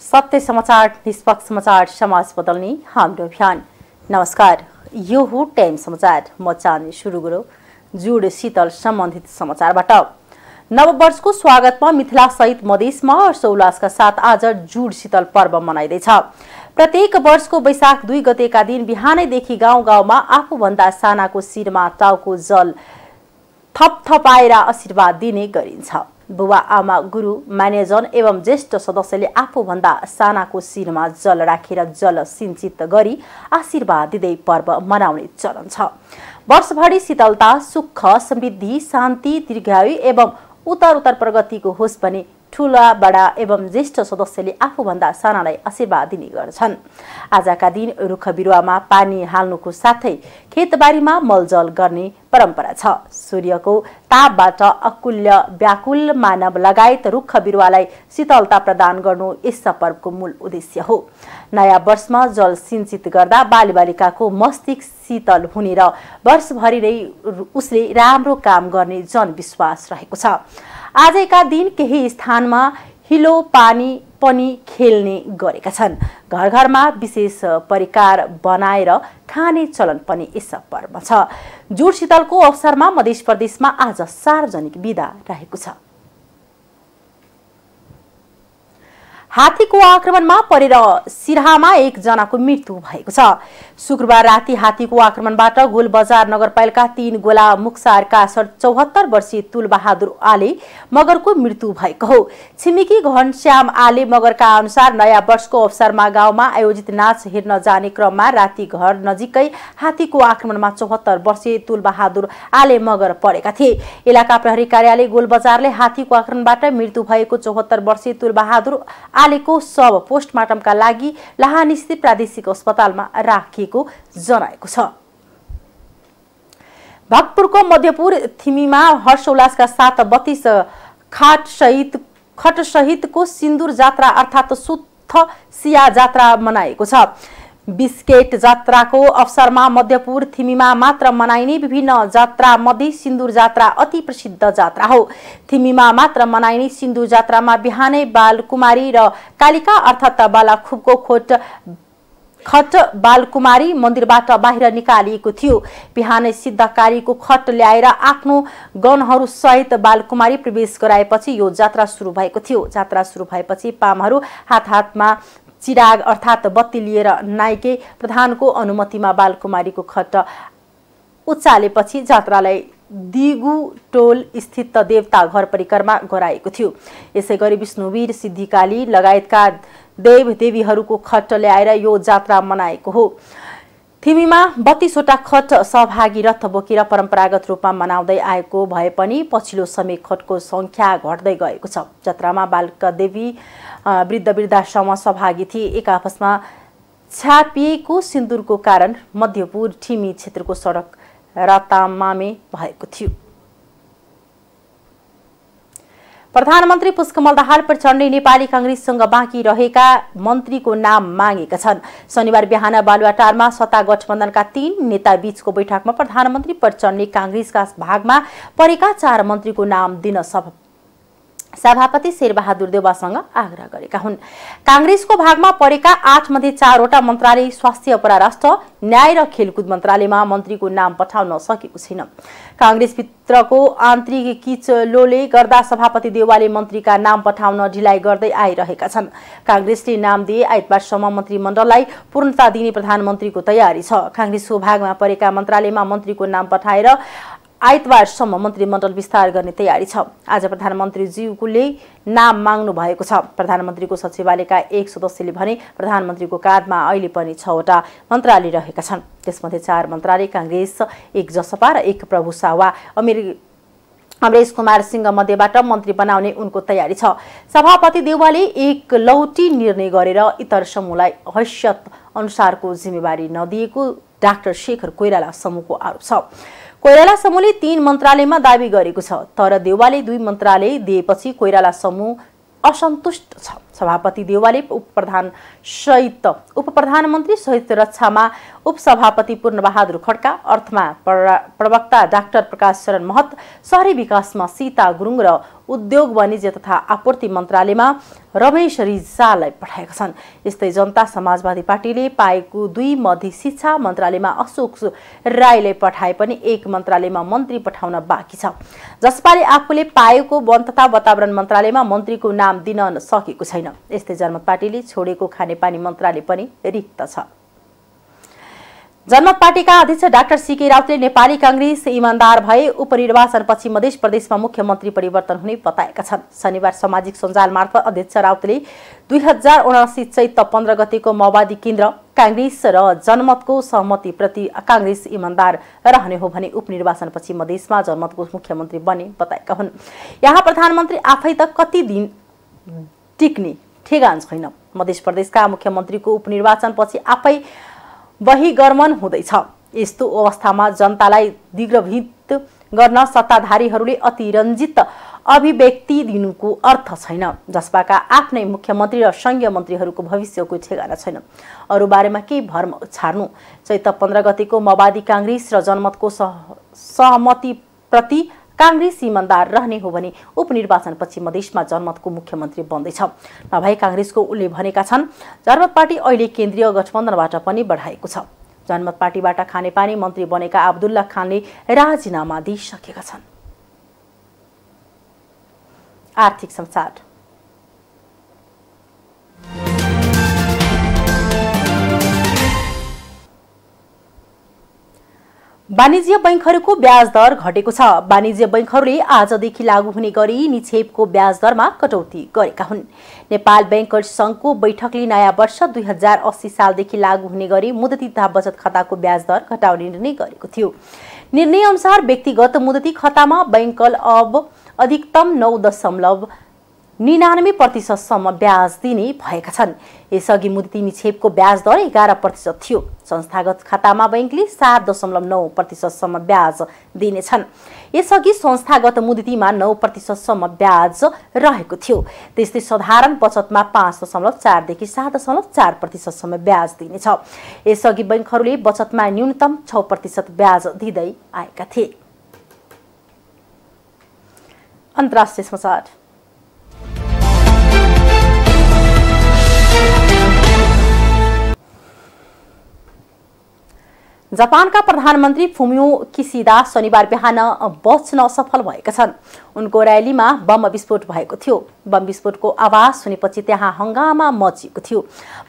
सत्य समाचार निष्पक्ष समाचार समाज बदल्ने हाम्रो अभियान नमस्कार यो हो टाइम समाचार म चाँदी सुरु गरौँ जुड शीतल सम्बन्धित समाचारबाट नववर्षको स्वागतमा सहित मधेसमा हर्षोल्लासका साथ आज जुड शीतल पर्व मनाइँदैछ प्रत्येक वर्षको वैशाख दुई गतेका दिन बिहानैदेखि गाउँ गाउँमा आफूभन्दा सानाको शिरमा टाउको जल थपथपाएर आशीर्वाद दिने गरिन्छ बुवा आमा गुरु म्यानेजर एवं ज्येष्ठ सदस्यले आफूभन्दा सानाको शिरमा जल राखेर जल सिंचित गरी आशीर्वाद दिँदै पर्व मनाउने चलन छ वर्षभरि शीतलता सुख समृद्धि शान्ति दीर्घायु एवं उत्तर उत्तर प्रगतिको होस् भने ठुला बडा एवं ज्येष्ठ सदस्यले आफूभन्दा सानालाई आशीर्वाद दिने गर्छन् आजका दिन रुख बिरुवामा पानी हाल्नुको साथै खेतबारीमा मलजल गर्ने परम्परा छ सूर्यको तापबाट अकुल्य व्याकुल मानव लगायत रुख बिरुवालाई शीतलता प्रदान गर्नु यस पर्वको मूल उद्देश्य हो नयाँ वर्षमा जल सिंचित गर्दा बालबालिकाको मस्तिष्क शीतल हुने र वर्षभरि नै उसले राम्रो काम गर्ने जनविश्वास रहेको छ आजका दिन केही स्थानमा हिलो पानी पनि खेल्ने गरेका छन् घर घरमा विशेष परिकार बनाएर खाने चलन पनि यस पर्व छ जुड शीतलको अवसरमा मध्य प्रदेशमा आज सार्वजनिक विदा रहेको छ हात्तीको आक्रमणमा परेर सिराहामा एकजनाको मृत्यु भएको छ शुक्रबार राति हात्तीको आक्रमणबाट गोल बजार नगरपालिका तीन गोला मुक्सारका चौहत्तर वर्षीय तुलबहादुर आले मगरको मृत्यु भएको हो छिमेकी घनश्याम आले मगरका अनुसार नयाँ वर्षको अवसरमा गाउँमा आयोजित नाच हेर्न जाने क्रममा राति घर नजिकै हात्तीको आक्रमणमा चौहत्तर वर्षीय तुलबहादुर आले मगर परेका थिए इलाका प्रहरी कार्यालय गोल हात्तीको आक्रमणबाट मृत्यु भएको चौहत्तर वर्षीय तुलबहादुर आलेको शव पोस्टमार्टमका लागि लाहानीस्थित प्रादेशिक अस्पतालमा राखिएको जनाएको छ भक्तपुरको मध्यपुर थिमीमा हर्षोल्लासका साथ बत्तीस खाटसहित खटसहितको सिन्दुर जात्रा अर्थात् सुत्थ सिया जात्रा मनाएको छ बिस्केट जात्राको अवसरमा मध्यपुर थिमीमा मात्र मनाइने विभिन्न जात्रा मध्ये सिन्दुर जात्रा अति प्रसिद्ध जात्रा हो थिमीमा मात्र मनाइने सिन्दुर जात्रामा बिहानै बालकुमारी र कालिका अर्थात् बालाखुबको खोट खट बालकुमारी मन्दिरबाट बाहिर निकालिएको थियो बिहानै सिद्धकारीको खट ल्याएर आफ्नो गणहरूसहित बालकुमारी प्रवेश गराएपछि यो जात्रा सुरु भएको थियो जात्रा सुरु भएपछि पामहरू हात हातमा चिराग अर्थात् बत्ती लिएर नाइके प्रधानको अनुमतिमा बालकुमारीको खट उचालेपछि जात्रालाई दिगु टोल स्थित देवता घर परिक्रमा गराएको थियो यसै गरी विष्णुवीर सिद्धिकाली लगायतका देव देवीहरूको खट ल्याएर यो जात्रा मनाएको हो थिमीमा बत्तीसवटा खट सहभागी रथ बोकेर परम्परागत रूपमा मनाउँदै आएको भए पनि पछिल्लो समय खटको सङ्ख्या घट्दै गएको छ जात्रामा बालका देवी वृद्ध वृद्धाश्रम सहभागी थिए एक आपसमा छ्यापिएको सिन्दुरको कारण मध्यपुर ठिमी क्षेत्रको सडक रातामामे भएको थियो प्रधानमन्त्री पुष्कमल दाहाल प्रचण्डले नेपाली काङ्ग्रेससँग बाँकी रहेका मन्त्रीको नाम मागेका छन् शनिबार बिहान बालुवाटारमा सत्ता गठबन्धनका तीन नेता बीचको बैठकमा प्रधानमन्त्री प्रचण्डले काङ्ग्रेसका भागमा परेका चार मन्त्रीको नाम दिन सभ सभापति शेरबहादुर देवासँग आग्रह गरेका हुन् काङ्ग्रेसको भागमा परेका आठ आठमध्ये चारवटा मन्त्रालय स्वास्थ्य पराराष्ट्र न्याय र खेलकुद मन्त्रालयमा मन्त्रीको नाम पठाउन सकेको छैन काङ्ग्रेसभित्रको आन्तरिक किचलोले गर्दा सभापति देवालले मन्त्रीका नाम पठाउन ढिलाइ गर्दै आइरहेका छन् काङ्ग्रेसले नाम दिए आइतबारसम्म मन्त्रीमण्डललाई पूर्णता दिने प्रधानमन्त्रीको तयारी छ काङ्ग्रेसको भागमा परेका मन्त्रालयमा मन्त्रीको नाम पठाएर आइतबारसम्म मन्त्रीमण्डल विस्तार गर्ने तयारी छ आज प्रधानमन्त्रीज्यूले नाम माग्नु भएको छ प्रधानमन्त्रीको सचिवालयका एक सदस्यले भने प्रधानमन्त्रीको काँधमा अहिले पनि छवटा मन्त्रालय रहेका छन् त्यसमध्ये चार मन्त्रालय काङ्ग्रेस एक जसपा र एक प्रभु सावा अमेर अमरेश कुमार सिंह मध्येबाट मन्त्री बनाउने उनको तयारी छ सभापति देवालले एक लौटी निर्णय गरेर इतर समूहलाई हैसियत अनुसारको जिम्मेवारी नदिएको डाक्टर शेखर कोइराला समूहको आरोप छ कोइराला समूहले तीन मन्त्रालयमा दावी गरेको छ तर देउवाले दुई मन्त्रालय दिएपछि कोइराला समूह असन्तुष्ट छ सभापति देउवाले उप प्रधान सहित उप प्रधानमन्त्री सहित रक्षामा उपसभापति पूर्णबहादुर खड्का अर्थमा प्रवक्ता डाक्टर प्रकाश शरण महत शहरी विकासमा सीता गुरुङ र उद्योग वाणिज्य तथा आपूर्ति मन्त्रालयमा रमेश रिजाललाई पठाएका छन् यस्तै जनता समाजवादी पार्टीले पाएको दुई मध्ये शिक्षा मन्त्रालयमा अशोक राईलाई पठाए पनि एक मन्त्रालयमा मन्त्री पठाउन बाँकी छ जसपाले आफूले पाएको वन तथा वातावरण मन्त्रालयमा मन्त्रीको नाम दिन सकेको छैन यस्तै जनमत पार्टीले छोडेको खानेपानी मन्त्रालय पनि रिक्त छ जनमत पार्टीका अध्यक्ष डाक्टर सीके राउतले नेपाली काङ्ग्रेस इमान्दार भए उपनिर्वाचनपछि मध्य प्रदेशमा मुख्यमन्त्री परिवर्तन हुने बताएका छन् शनिबार सामाजिक सञ्जाल मार्फत अध्यक्ष राउतले दुई हजार उनासी चैत पन्ध्र गतिको माओवादी केन्द्र काङ्ग्रेस र जनमतको सहमतिप्रति काङ्ग्रेस इमान्दार रहने हो भने उपनिर्वाचनपछि मधेसमा जनमतको मुख्यमन्त्री बने बताएका हुन् यहाँ प्रधानमन्त्री आफै त कति दिन टिक्ने ठेगान छैन मध्य प्रदेशका मुख्यमन्त्रीको उपनिर्वाचनपछि आफै बहिगर्मन हुँदैछ यस्तो अवस्थामा जनतालाई दिग्रभित गर्न सत्ताधारीहरूले अतिरञ्जित अभिव्यक्ति दिनुको अर्थ छैन जसपाका आफ्नै मुख्यमन्त्री र सङ्घीय मन्त्रीहरूको भविष्यको ठेगाना छैन अरू बारेमा केही भर्म छार्नु चैत पन्ध्र गतिको माओवादी काङ्ग्रेस र जनमतको सहमतिप्रति काङ्ग्रेस इमान्दार रहने हो भने उपनिर्वाचनपछि मधेसमा जनमतको मुख्यमन्त्री बन्दैछ नभए काङ्ग्रेसको उसले भनेका छन् जनमत पार्टी अहिले केन्द्रीय गठबन्धनबाट पनि बढाएको छ जनमत पार्टीबाट खानेपानी मन्त्री बनेका अब्दुल्ला खानले राजीनामा दिइसकेका छन् आर्थिक वाणिज्य बैङ्कहरूको ब्याज दर घटेको छ वाणिज्य बैङ्कहरूले आजदेखि लागू हुने गरी निक्षेपको ब्याज दरमा कटौती गरेका हुन् नेपाल ब्याङ्कर्स सङ्घको बैठकले नयाँ वर्ष दुई हजार अस्सी सालदेखि लागू हुने गरी मुदती तथा बचत खाताको ब्याज दर घटाउने निर्णय गरेको थियो निर्णयअनुसार व्यक्तिगत मुदती खातामा बैङ्कल अब अधिकतम नौ दशमलव निनानब्बे प्रतिशतसम्म ब्याज दिने भएका छन् यसअघि मुद्ति निक्षेपको ब्याज दर एघार प्रतिशत थियो संस्थागत खातामा बैङ्कले सात दशमलव नौ प्रतिशतसम्म ब्याज दिनेछन् यसअघि संस्थागत मुद्तिमा नौ प्रतिशतसम्म ब्याज रहेको थियो त्यस्तै साधारण बचतमा पाँच दशमलव चारदेखि सात दशमलव चार प्रतिशतसम्म ब्याज दिनेछ यसअघि बैङ्कहरूले बचतमा न्यूनतम छ प्रतिशत ब्याज दिँदै आएका थिए अन्तर्राष्ट्रिय समाचार जापानका प्रधानमन्त्री फुमियो किसिदा शनिबार बिहान बच्न सफल भएका छन् उनको र्यालीमा बम विस्फोट भएको थियो बम विस्फोटको आवाज सुनेपछि त्यहाँ हङ्गामा मचिएको थियो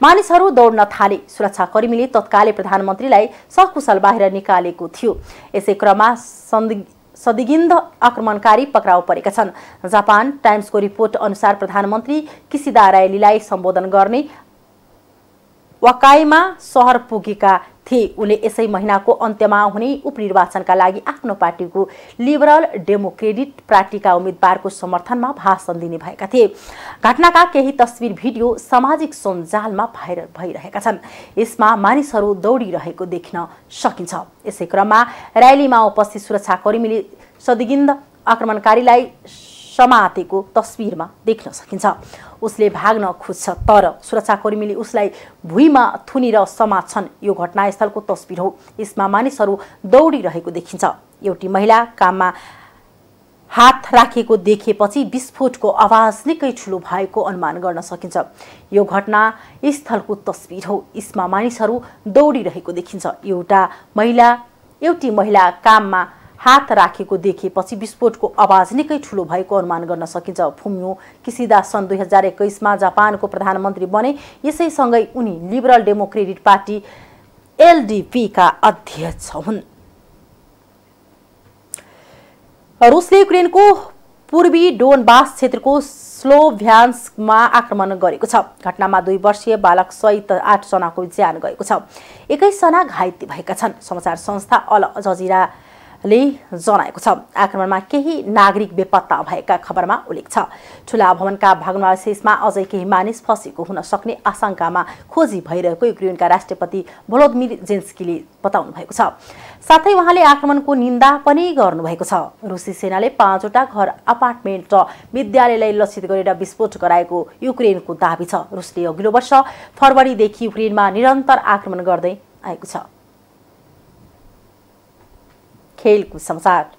मानिसहरू दौड्न थाले सुरक्षाकर्मीले तत्कालै प्रधानमन्त्रीलाई सकुशल बाहिर निकालेको थियो यसै क्रममा सदिगिन्ध आक्रमणकारी पक्राउ परेका छन् जापान टाइम्सको रिपोर्ट अनुसार प्रधानमन्त्री किसिदा र्यालीलाई सम्बोधन गर्ने वाकाइमा सहर पुगेका थिए उनले यसै महिनाको अन्त्यमा हुने उपनिर्वाचनका लागि आफ्नो पार्टीको लिबरल डेमोक्रेटिक पार्टीका उम्मेद्वारको समर्थनमा भाषण दिने भएका थिए घटनाका केही तस्विर भिडियो सामाजिक सञ्जालमा भाइरल भइरहेका छन् यसमा मानिसहरू दौडिरहेको देख्न सकिन्छ यसै क्रममा र्यालीमा उपस्थित सुरक्षाकर्मीले सदिगिन्द आक्रमणकारीलाई समातेको तस्विरमा देख्न सकिन्छ उसले भाग्न खोज्छ तर सुरक्षाकर्मीले उसलाई भुइँमा थुनिर समात्छन् यो घटनास्थलको तस्विर हो यसमा मानिसहरू दौडिरहेको देखिन्छ एउटी महिला काममा हात राखेको देखेपछि विस्फोटको आवाज निकै ठुलो भएको अनुमान गर्न सकिन्छ यो घटना स्थलको तस्विर हो यसमा मानिसहरू दौडिरहेको देखिन्छ एउटा महिला एउटी महिला काममा हात राखेको देखेपछि विस्फोटको आवाज निकै ठुलो भएको अनुमान गर्न सकिन्छ फुम्यो किसिदा सन् दुई हजार एक्काइसमा जापानको प्रधानमन्त्री बने यसैसँगै उनी लिबरल डेमोक्रेटिक पार्टी एलडिपीका अध्यक्ष हुन् रुसले युक्रेनको पूर्वी डोनबास क्षेत्रको स्लोभ्यान्समा आक्रमण गरेको छ घटनामा दुई वर्षीय बालक सहित आठजनाको ज्यान गएको छ एक्काइसजना घाइते भएका छन् समाचार संस्था अल जजिरा ले जनाएको छ आक्रमणमा केही नागरिक बेपत्ता भएका खबरमा उल्लेख छ ठुला भवनका भग्नावशेषमा अझै केही मानिस फँसेको हुन सक्ने आशंकामा खोजी भइरहेको युक्रेनका राष्ट्रपति भोलोदमिर जेन्स्कीले बताउनु भएको छ साथै उहाँले आक्रमणको निन्दा पनि गर्नुभएको छ रुसी सेनाले पाँचवटा घर अपार्टमेन्ट र विद्यालयलाई लक्षित गरेर विस्फोट गराएको युक्रेनको दावी छ रुसले अघिल्लो वर्ष फरवरीदेखि युक्रेनमा निरन्तर आक्रमण गर्दै आएको छ खेलको समाचार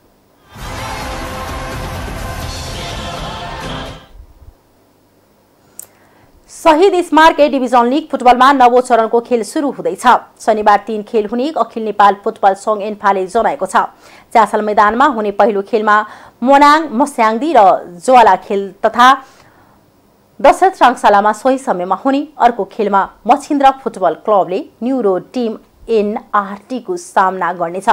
शहीद स्मारक ए डिभिजन लिग फुटबलमा नवो चरणको खेल सुरु हुँदैछ शनिबार तीन खेल हुने अखिल नेपाल फुटबल सङ्घ एन्फाले जनाएको छ च्यासल मैदानमा हुने पहिलो खेलमा मोनाङ मस्याङदी र ज्वाला खेल तथा दशरथ रङशालामा सोही समयमा हुने अर्को खेलमा मछिन्द्र फुटबल क्लबले न्युरो टिम एनआरटीको सामना गर्नेछ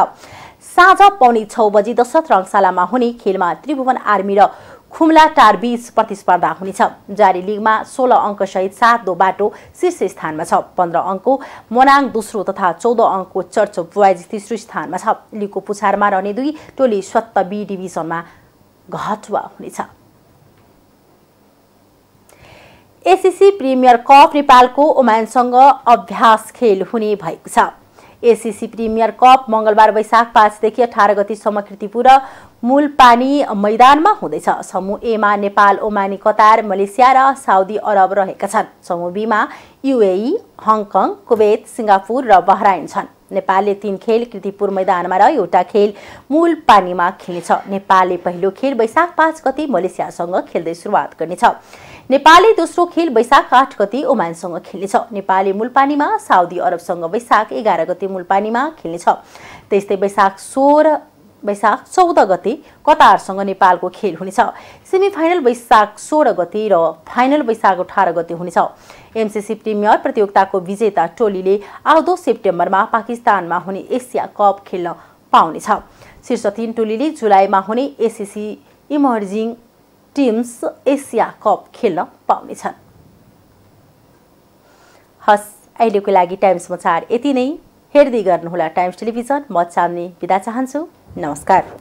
साँझ पाउने छ बजी दशरथ रङशालामा हुने खेलमा त्रिभुवन आर्मी र खुम्ला बीच प्रतिस्पर्धा हुनेछ जारी लिगमा सोह्र अङ्कसहित सात दो बाटो शीर्ष स्थानमा छ पन्ध्र अङ्कको मोनाङ दोस्रो तथा चौध अङ्कको चर्च बोयज तेस्रो स्थानमा छ लिगको पुछारमा रहने दुई टोली स्वत्त बी डिभिजनमा घटुवा हुनेछ एसिसी प्रिमियर कप नेपालको ओमानसँग अभ्यास खेल हुने भएको छ एसिसी प्रिमियर कप मङ्गलबार वैशाख पाँचदेखि अठार गतिसम्म किर्तिपुर मूलपानी मैदानमा हुँदैछ समूह एमा नेपाल ओमानी कतार मलेसिया र साउदी अरब रहेका छन् समूह बीमा युएई हङकङ कुवेत सिङ्गापुर र बहराइन छन् नेपालले तीन खेल कृतिपुर मैदानमा र एउटा खेल मूल पानीमा खेल्नेछ नेपालले पहिलो खेल वैशाख पाँच गति मलेसियासँग खेल्दै सुरुवात गर्नेछ नेपालले दोस्रो खेल वैशाख आठ गति ओमानसँग खेल्नेछ नेपाली मुलपानीमा साउदी अरबसँग वैशाख एघार गति मुलपानीमा खेल्नेछ त्यस्तै वैशाख सोह्र वैशाख चौध गति कतारसँग नेपालको खेल हुनेछ सेमी फाइनल वैशाख सोह्र गति र फाइनल वैशाख अठार गति हुनेछ एमसिसी प्रिमियर प्रतियोगिताको विजेता टोलीले आउँदो सेप्टेम्बरमा पाकिस्तानमा हुने एसिया कप खेल्न पाउनेछ शीर्ष तीन टोलीले जुलाईमा हुने ACC Emerging Teams Asia Cup खेल्न पाउनेछन् हस् अहिलेको लागि टाइम्स समाचार यति नै हेर्दै गर्नुहोला टाइम्स टेलिभिजन म चाम्ने बिदा चाहन्छु नमस्कार